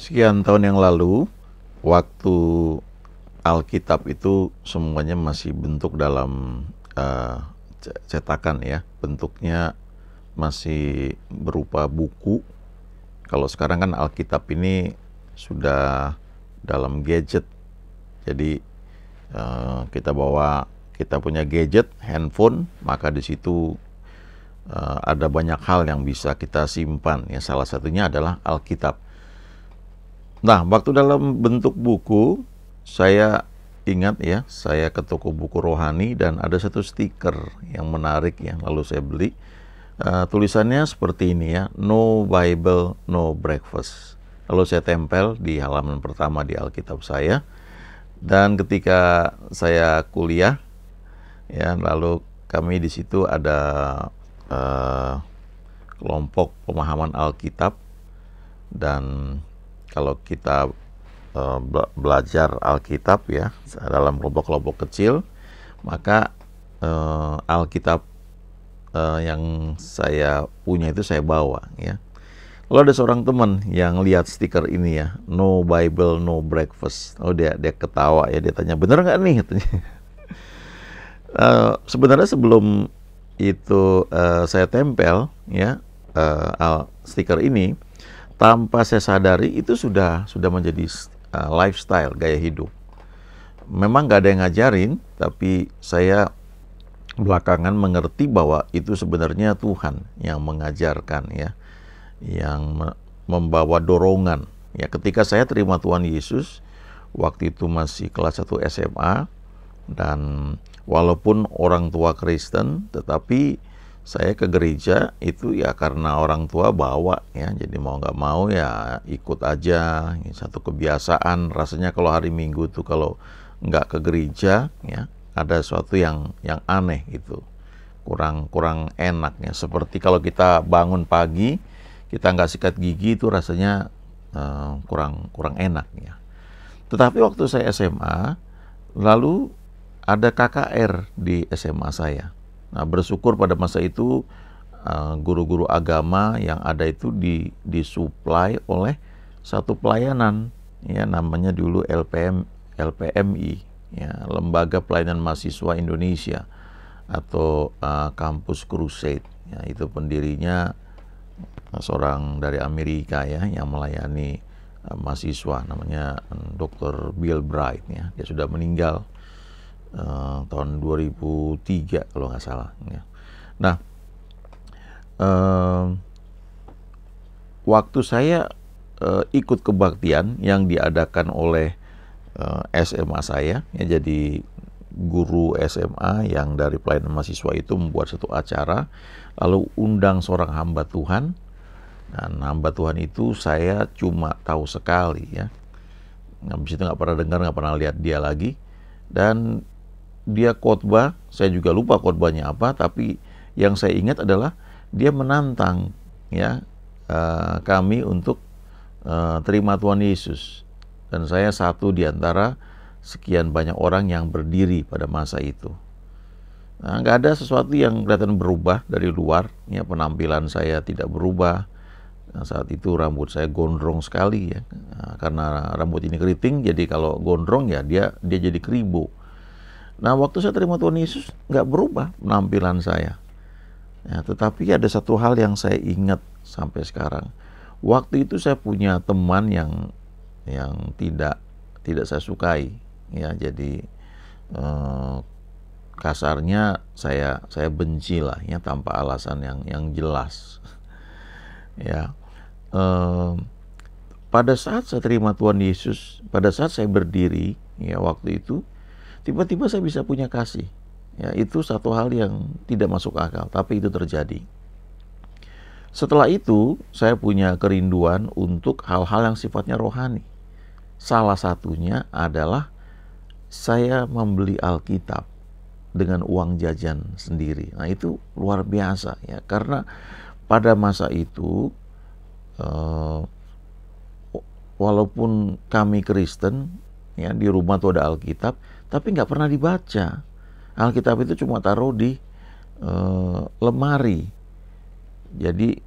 sekian tahun yang lalu waktu Alkitab itu semuanya masih bentuk dalam uh, cetakan ya bentuknya masih berupa buku kalau sekarang kan Alkitab ini sudah dalam gadget jadi uh, kita bawa kita punya gadget handphone maka di situ uh, ada banyak hal yang bisa kita simpan ya salah satunya adalah Alkitab Nah, waktu dalam bentuk buku, saya ingat ya, saya ke toko buku rohani dan ada satu stiker yang menarik ya, lalu saya beli. Uh, tulisannya seperti ini ya, No Bible, No Breakfast. Lalu saya tempel di halaman pertama di Alkitab saya. Dan ketika saya kuliah, ya lalu kami di situ ada uh, kelompok pemahaman Alkitab dan kalau kita eh, belajar Alkitab ya dalam kelompok-kelompok kecil maka eh, Alkitab eh, yang saya punya itu saya bawa ya lalu ada seorang teman yang lihat stiker ini ya no Bible no breakfast oh dia dia ketawa ya dia tanya bener nggak nih katanya sebenarnya sebelum itu saya tempel ya stiker ini tanpa saya sadari itu sudah sudah menjadi uh, lifestyle gaya hidup. Memang nggak ada yang ngajarin, tapi saya belakangan mengerti bahwa itu sebenarnya Tuhan yang mengajarkan ya, yang membawa dorongan. Ya, ketika saya terima Tuhan Yesus, waktu itu masih kelas 1 SMA dan walaupun orang tua Kristen, tetapi saya ke gereja itu ya karena orang tua bawa ya jadi mau nggak mau ya ikut aja ya, satu kebiasaan rasanya kalau hari minggu tuh kalau nggak ke gereja ya ada sesuatu yang yang aneh gitu kurang kurang enaknya seperti kalau kita bangun pagi kita nggak sikat gigi itu rasanya uh, kurang kurang enaknya tetapi waktu saya SMA lalu ada KKR di SMA saya Nah, bersyukur pada masa itu eh, guru-guru agama yang ada itu di, disuplai oleh satu pelayanan ya namanya dulu LPM LPMI ya Lembaga Pelayanan Mahasiswa Indonesia atau uh, kampus Crusade ya itu pendirinya eh, seorang dari Amerika ya yang melayani uh, mahasiswa namanya Dr. Bill Bright ya dia sudah meninggal Eh, tahun 2003 kalau nggak salah. Ya. Nah, uh, waktu saya uh, ikut kebaktian yang diadakan oleh uh, SMA saya, ya jadi guru SMA yang dari pelayanan mahasiswa itu membuat satu acara, lalu undang seorang hamba Tuhan, dan hamba Tuhan itu saya cuma tahu sekali ya. Nah, habis itu nggak pernah dengar, nggak pernah lihat dia lagi. Dan dia khotbah, saya juga lupa khotbahnya apa, tapi yang saya ingat adalah dia menantang ya uh, kami untuk uh, terima Tuhan Yesus. Dan saya satu di antara sekian banyak orang yang berdiri pada masa itu. Nah, nggak ada sesuatu yang kelihatan berubah dari luar. Ya, penampilan saya tidak berubah. Nah, saat itu rambut saya gondrong sekali ya, nah, karena rambut ini keriting. Jadi kalau gondrong ya dia dia jadi keribu Nah waktu saya terima Tuhan Yesus nggak berubah penampilan saya. Ya, tetapi ada satu hal yang saya ingat sampai sekarang. Waktu itu saya punya teman yang yang tidak tidak saya sukai. Ya jadi eh, kasarnya saya saya benci lah ya tanpa alasan yang yang jelas. ya. Eh, pada saat saya terima Tuhan Yesus, pada saat saya berdiri ya waktu itu tiba-tiba saya bisa punya kasih. Ya, itu satu hal yang tidak masuk akal, tapi itu terjadi. Setelah itu, saya punya kerinduan untuk hal-hal yang sifatnya rohani. Salah satunya adalah saya membeli Alkitab dengan uang jajan sendiri. Nah, itu luar biasa ya, karena pada masa itu eh, walaupun kami Kristen ya di rumah tuh ada Alkitab, tapi nggak pernah dibaca. Alkitab itu cuma taruh di e, lemari. Jadi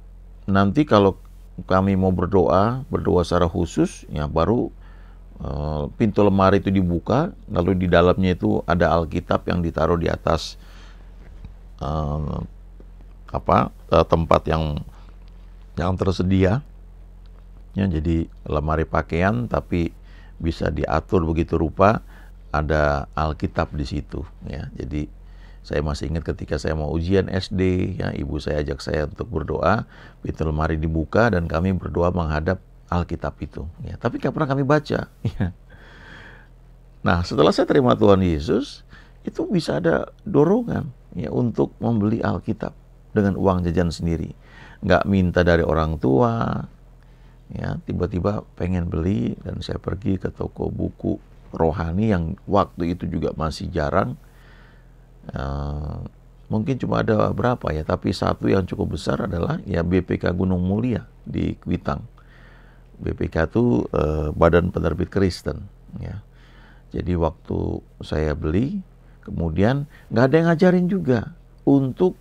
nanti kalau kami mau berdoa, berdoa secara khusus, ya baru e, pintu lemari itu dibuka, lalu di dalamnya itu ada Alkitab yang ditaruh di atas e, apa e, tempat yang yang tersedia. Ya, jadi lemari pakaian tapi bisa diatur begitu rupa ada Alkitab di situ ya. Jadi saya masih ingat ketika saya mau ujian SD ya ibu saya ajak saya untuk berdoa, pintu lemari dibuka dan kami berdoa menghadap Alkitab itu ya. Tapi nggak pernah kami baca ya. Nah, setelah saya terima Tuhan Yesus, itu bisa ada dorongan ya untuk membeli Alkitab dengan uang jajan sendiri. Nggak minta dari orang tua, ya tiba-tiba pengen beli dan saya pergi ke toko buku rohani yang waktu itu juga masih jarang. Uh, mungkin cuma ada berapa ya, tapi satu yang cukup besar adalah ya BPK Gunung Mulia di Kuitang. BPK itu uh, Badan Penerbit Kristen ya. Jadi waktu saya beli, kemudian nggak ada yang ngajarin juga untuk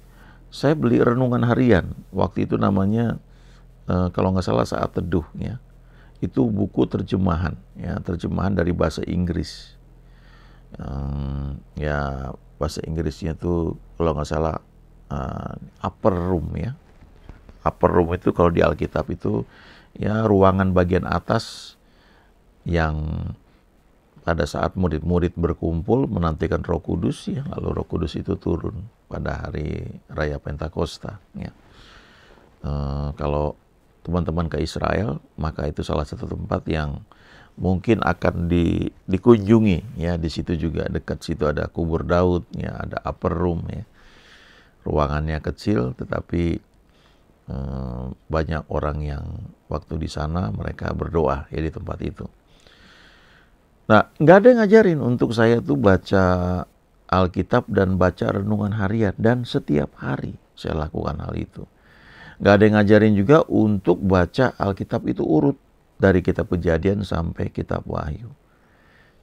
saya beli renungan harian. Waktu itu namanya uh, kalau nggak salah saat teduh ya itu buku terjemahan ya terjemahan dari bahasa Inggris um, ya bahasa Inggrisnya itu kalau nggak salah uh, upper room ya upper room itu kalau di Alkitab itu ya ruangan bagian atas yang pada saat murid-murid berkumpul menantikan Roh Kudus ya lalu Roh Kudus itu turun pada hari raya Pentakosta ya uh, kalau teman-teman ke Israel, maka itu salah satu tempat yang mungkin akan di, dikunjungi ya di situ juga dekat situ ada kubur Daud ya ada upper room ya ruangannya kecil tetapi eh, banyak orang yang waktu di sana mereka berdoa ya di tempat itu nah nggak ada yang ngajarin untuk saya tuh baca Alkitab dan baca renungan harian dan setiap hari saya lakukan hal itu nggak ada yang ngajarin juga untuk baca Alkitab itu urut dari kitab kejadian sampai kitab wahyu.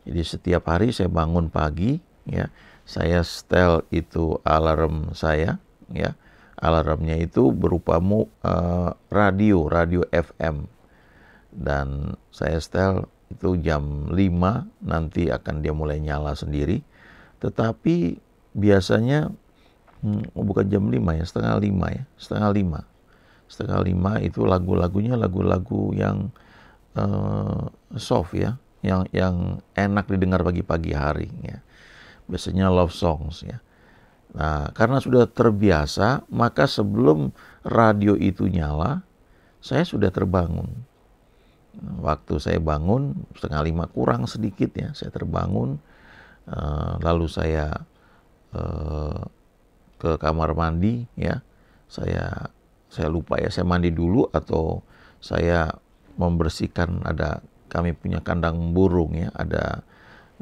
Jadi setiap hari saya bangun pagi, ya, saya setel itu alarm saya, ya, alarmnya itu berupa mu, uh, radio, radio FM, dan saya setel itu jam 5 nanti akan dia mulai nyala sendiri. Tetapi biasanya hmm, oh, bukan jam 5 ya, setengah 5 ya, setengah 5 setengah lima itu lagu-lagunya lagu-lagu yang uh, soft ya, yang yang enak didengar pagi-pagi hari ya. Biasanya love songs ya. Nah, karena sudah terbiasa, maka sebelum radio itu nyala, saya sudah terbangun. Waktu saya bangun, setengah lima kurang sedikit ya, saya terbangun. Uh, lalu saya uh, ke kamar mandi ya, saya saya lupa ya saya mandi dulu atau saya membersihkan ada kami punya kandang burung ya ada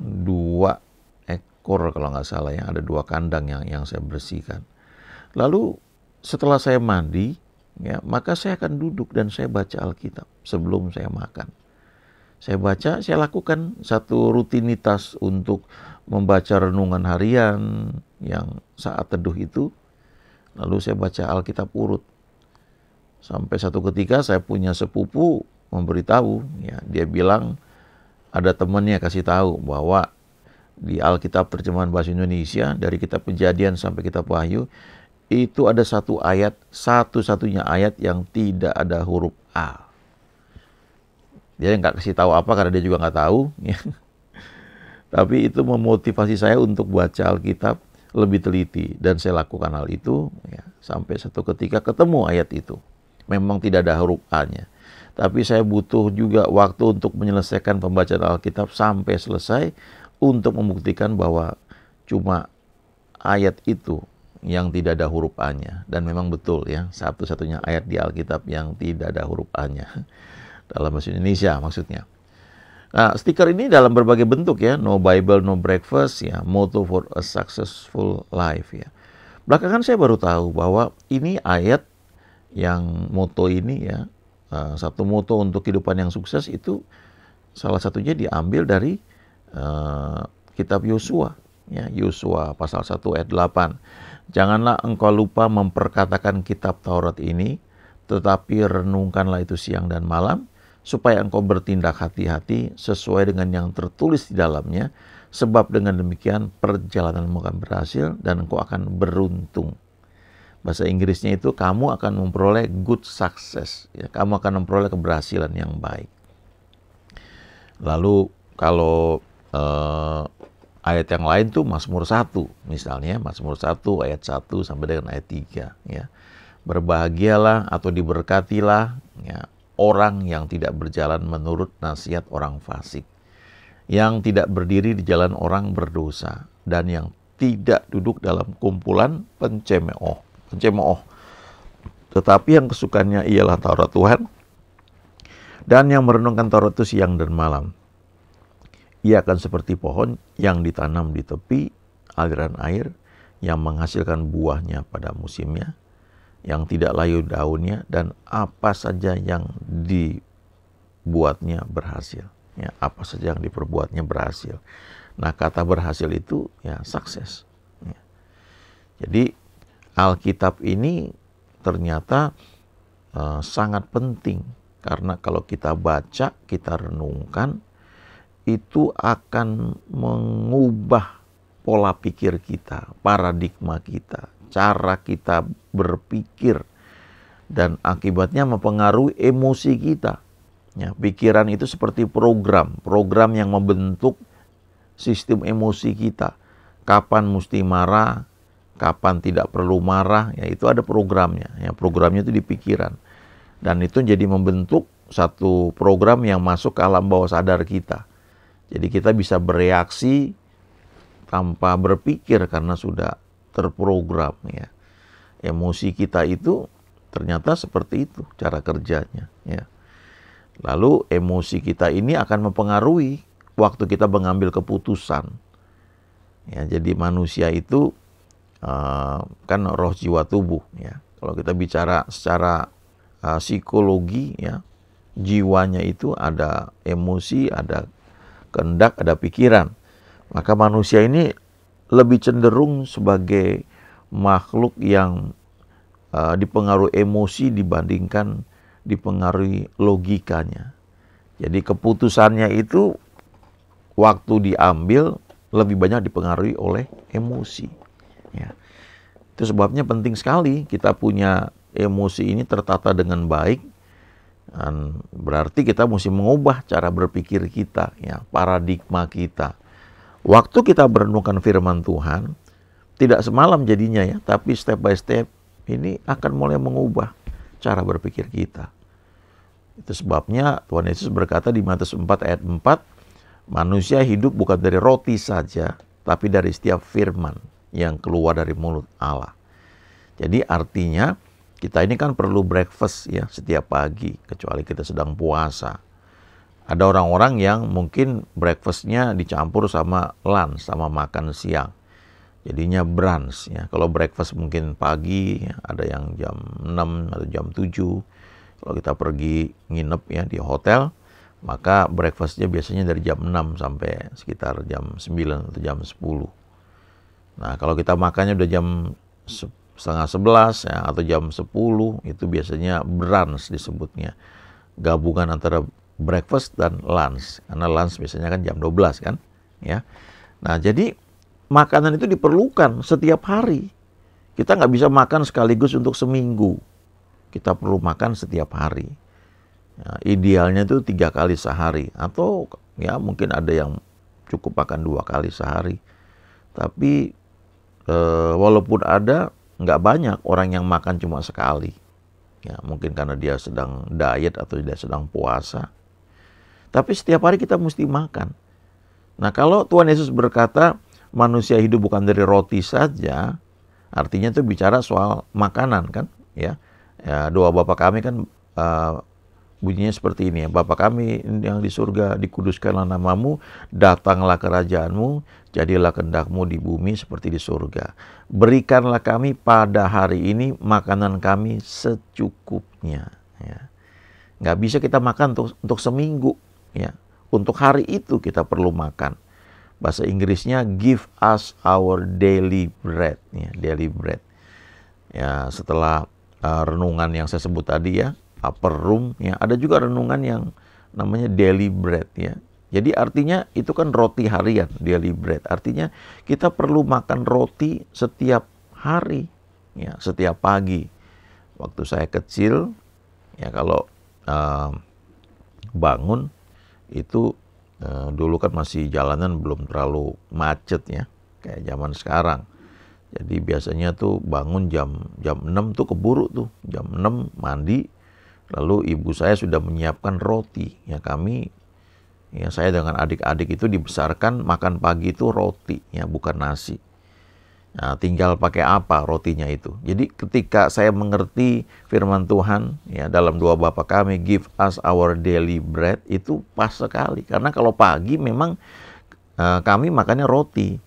dua ekor kalau nggak salah ya ada dua kandang yang yang saya bersihkan lalu setelah saya mandi ya maka saya akan duduk dan saya baca Alkitab sebelum saya makan saya baca saya lakukan satu rutinitas untuk membaca renungan harian yang saat teduh itu lalu saya baca Alkitab urut Sampai satu ketika saya punya sepupu memberitahu, ya, dia bilang ada temannya kasih tahu bahwa di Alkitab terjemahan bahasa Indonesia dari kitab Kejadian sampai kitab Wahyu itu ada satu ayat, satu-satunya ayat yang tidak ada huruf A. Dia nggak kasih tahu apa karena dia juga nggak tahu. Ya. Tapi itu memotivasi saya untuk baca Alkitab lebih teliti dan saya lakukan hal itu ya, sampai satu ketika ketemu ayat itu memang tidak ada huruf A-nya. Tapi saya butuh juga waktu untuk menyelesaikan pembacaan Alkitab sampai selesai untuk membuktikan bahwa cuma ayat itu yang tidak ada huruf A-nya. Dan memang betul ya, satu-satunya ayat di Alkitab yang tidak ada huruf A-nya. Dalam bahasa Indonesia maksudnya. Nah, stiker ini dalam berbagai bentuk ya, no Bible, no breakfast ya, motto for a successful life ya. Belakangan saya baru tahu bahwa ini ayat yang moto ini ya uh, satu moto untuk kehidupan yang sukses itu salah satunya diambil dari uh, kitab Yosua ya Yosua pasal 1 ayat 8 janganlah engkau lupa memperkatakan kitab Taurat ini tetapi renungkanlah itu siang dan malam supaya engkau bertindak hati-hati sesuai dengan yang tertulis di dalamnya sebab dengan demikian perjalananmu akan berhasil dan engkau akan beruntung bahasa Inggrisnya itu kamu akan memperoleh good success ya kamu akan memperoleh keberhasilan yang baik lalu kalau eh, ayat yang lain tuh Mazmur 1 misalnya Mazmur 1 ayat 1 sampai dengan ayat 3 ya berbahagialah atau diberkatilah ya orang yang tidak berjalan menurut nasihat orang fasik yang tidak berdiri di jalan orang berdosa dan yang tidak duduk dalam kumpulan pencemooh pencemooh. Tetapi yang kesukaannya ialah Taurat Tuhan dan yang merenungkan Taurat itu siang dan malam. Ia akan seperti pohon yang ditanam di tepi aliran air yang menghasilkan buahnya pada musimnya, yang tidak layu daunnya dan apa saja yang dibuatnya berhasil. Ya, apa saja yang diperbuatnya berhasil. Nah, kata berhasil itu ya sukses. Ya. Jadi Alkitab ini ternyata uh, sangat penting karena kalau kita baca, kita renungkan itu akan mengubah pola pikir kita, paradigma kita, cara kita berpikir dan akibatnya mempengaruhi emosi kita. Ya, pikiran itu seperti program, program yang membentuk sistem emosi kita. Kapan mesti marah, kapan tidak perlu marah, ya itu ada programnya. Ya, programnya itu di pikiran. Dan itu jadi membentuk satu program yang masuk ke alam bawah sadar kita. Jadi kita bisa bereaksi tanpa berpikir karena sudah terprogram ya. Emosi kita itu ternyata seperti itu cara kerjanya ya. Lalu emosi kita ini akan mempengaruhi waktu kita mengambil keputusan. Ya, jadi manusia itu Eh, kan roh jiwa tubuh ya. Kalau kita bicara secara uh, psikologi ya, jiwanya itu ada emosi, ada kehendak, ada pikiran. Maka manusia ini lebih cenderung sebagai makhluk yang uh, dipengaruhi emosi dibandingkan dipengaruhi logikanya. Jadi keputusannya itu waktu diambil lebih banyak dipengaruhi oleh emosi. Ya. Itu sebabnya penting sekali kita punya emosi ini tertata dengan baik. Dan berarti kita mesti mengubah cara berpikir kita, ya, paradigma kita. Waktu kita merenungkan firman Tuhan, tidak semalam jadinya ya, tapi step by step ini akan mulai mengubah cara berpikir kita. Itu sebabnya Tuhan Yesus berkata di Matius 4 ayat 4, manusia hidup bukan dari roti saja, tapi dari setiap firman yang keluar dari mulut Allah. Jadi artinya kita ini kan perlu breakfast ya setiap pagi kecuali kita sedang puasa. Ada orang-orang yang mungkin breakfastnya dicampur sama lunch, sama makan siang. Jadinya brunch ya. Kalau breakfast mungkin pagi, ya, ada yang jam 6 atau jam 7. Kalau kita pergi nginep ya di hotel, maka breakfastnya biasanya dari jam 6 sampai sekitar jam 9 atau jam 10. Nah, kalau kita makannya udah jam setengah sebelas ya, atau jam sepuluh itu biasanya brunch disebutnya. Gabungan antara breakfast dan lunch. Karena lunch biasanya kan jam 12 kan, ya. Nah, jadi makanan itu diperlukan setiap hari. Kita nggak bisa makan sekaligus untuk seminggu. Kita perlu makan setiap hari. Ya, idealnya itu tiga kali sehari atau ya mungkin ada yang cukup makan dua kali sehari. Tapi e, walaupun ada nggak banyak orang yang makan cuma sekali ya mungkin karena dia sedang diet atau dia sedang puasa tapi setiap hari kita mesti makan nah kalau Tuhan Yesus berkata manusia hidup bukan dari roti saja artinya itu bicara soal makanan kan ya, ya doa Bapa kami kan e, Bunyinya seperti ini ya, Bapa kami yang di surga, dikuduskanlah namamu, datanglah kerajaanmu, jadilah kendakmu di bumi seperti di surga. Berikanlah kami pada hari ini makanan kami secukupnya. Ya. Nggak bisa kita makan untuk, untuk seminggu. ya Untuk hari itu kita perlu makan. Bahasa Inggrisnya, give us our daily bread. Ya, daily bread. Ya, setelah uh, renungan yang saya sebut tadi ya, upper room ya. Ada juga renungan yang namanya daily bread ya. Jadi artinya itu kan roti harian daily bread. Artinya kita perlu makan roti setiap hari ya, setiap pagi. Waktu saya kecil ya kalau uh, bangun itu uh, dulu kan masih jalanan belum terlalu macet ya kayak zaman sekarang. Jadi biasanya tuh bangun jam jam 6 tuh keburu tuh. Jam 6 mandi, Lalu ibu saya sudah menyiapkan roti. Ya kami, ya saya dengan adik-adik itu dibesarkan makan pagi itu roti, ya bukan nasi. Nah, tinggal pakai apa rotinya itu. Jadi ketika saya mengerti firman Tuhan ya dalam dua bapa kami give us our daily bread itu pas sekali karena kalau pagi memang uh, kami makannya roti.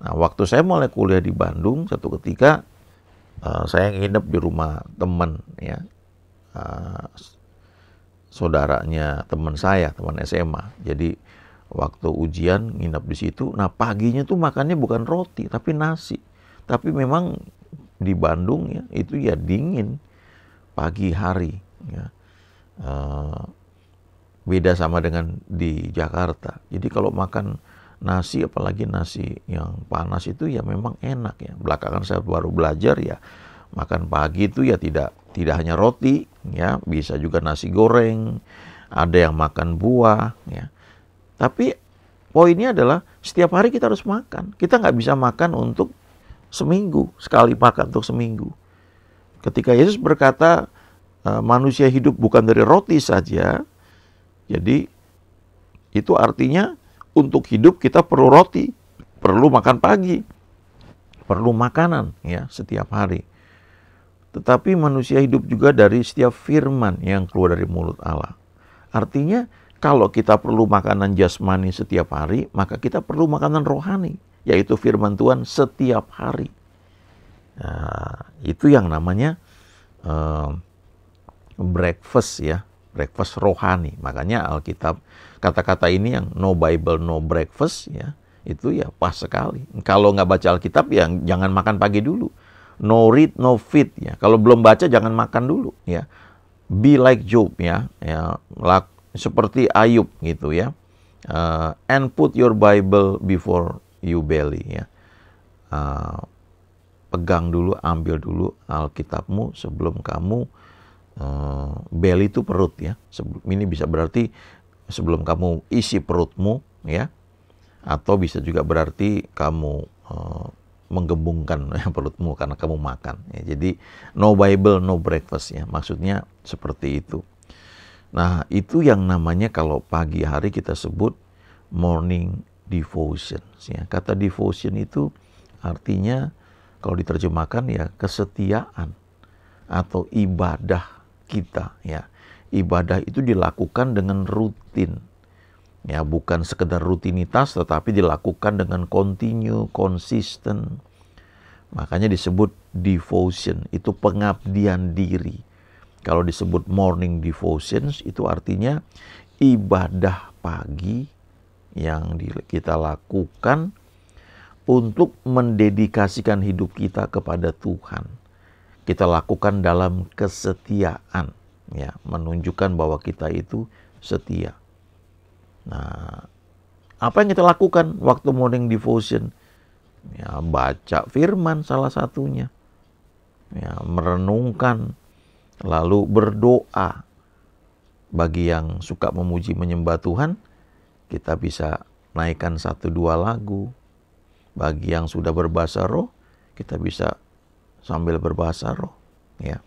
Nah, waktu saya mulai kuliah di Bandung satu ketika uh, saya nginep di rumah teman, ya Uh, saudaranya teman saya, teman SMA. Jadi waktu ujian nginap di situ. Nah paginya tuh makannya bukan roti tapi nasi. Tapi memang di Bandung ya itu ya dingin pagi hari. Ya. Uh, beda sama dengan di Jakarta. Jadi kalau makan nasi apalagi nasi yang panas itu ya memang enak ya. Belakangan saya baru belajar ya makan pagi itu ya tidak tidak hanya roti ya bisa juga nasi goreng, ada yang makan buah, ya. Tapi poinnya adalah setiap hari kita harus makan. Kita nggak bisa makan untuk seminggu, sekali makan untuk seminggu. Ketika Yesus berkata e, manusia hidup bukan dari roti saja, jadi itu artinya untuk hidup kita perlu roti, perlu makan pagi, perlu makanan ya setiap hari. Tetapi manusia hidup juga dari setiap firman yang keluar dari mulut Allah. Artinya, kalau kita perlu makanan jasmani setiap hari, maka kita perlu makanan rohani, yaitu firman Tuhan setiap hari. Nah, itu yang namanya uh, breakfast ya, breakfast rohani. Makanya Alkitab kata-kata ini yang no Bible no breakfast ya, itu ya pas sekali. Kalau nggak baca Alkitab ya jangan makan pagi dulu no read no feed ya. Kalau belum baca jangan makan dulu ya. Be like Job ya, ya lak, seperti Ayub gitu ya. Uh, and put your Bible before you belly ya. Uh, pegang dulu, ambil dulu Alkitabmu sebelum kamu uh, belly itu perut ya. Sebelum, ini bisa berarti sebelum kamu isi perutmu ya, atau bisa juga berarti kamu uh, menggembungkan ya, perutmu karena kamu makan. Ya, jadi no Bible, no breakfast ya. Maksudnya seperti itu. Nah itu yang namanya kalau pagi hari kita sebut morning devotion. Ya. Kata devotion itu artinya kalau diterjemahkan ya kesetiaan atau ibadah kita ya. Ibadah itu dilakukan dengan rutin Ya, bukan sekedar rutinitas tetapi dilakukan dengan kontinu, konsisten. Makanya disebut devotion, itu pengabdian diri. Kalau disebut morning devotions itu artinya ibadah pagi yang kita lakukan untuk mendedikasikan hidup kita kepada Tuhan. Kita lakukan dalam kesetiaan, ya, menunjukkan bahwa kita itu setia. Nah, apa yang kita lakukan waktu morning devotion? Ya, baca firman salah satunya. Ya, merenungkan lalu berdoa. Bagi yang suka memuji menyembah Tuhan, kita bisa naikkan satu dua lagu. Bagi yang sudah berbahasa roh, kita bisa sambil berbahasa roh, ya.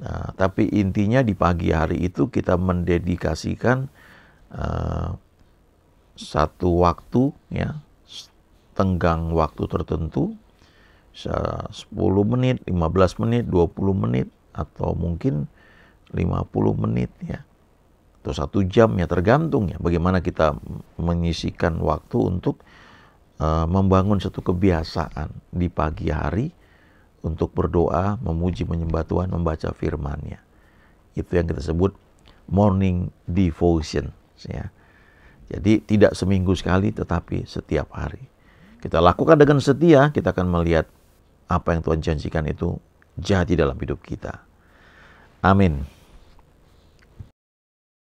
Nah, tapi intinya di pagi hari itu kita mendedikasikan Eh, satu waktu ya tenggang waktu tertentu 10 menit, 15 menit, 20 menit atau mungkin 50 menit ya atau satu jam ya tergantung ya bagaimana kita menyisikan waktu untuk uh, membangun satu kebiasaan di pagi hari untuk berdoa, memuji, menyembah Tuhan, membaca firman-Nya. Itu yang kita sebut morning devotion ya. Jadi tidak seminggu sekali tetapi setiap hari. Kita lakukan dengan setia, kita akan melihat apa yang Tuhan janjikan itu jadi dalam hidup kita. Amin.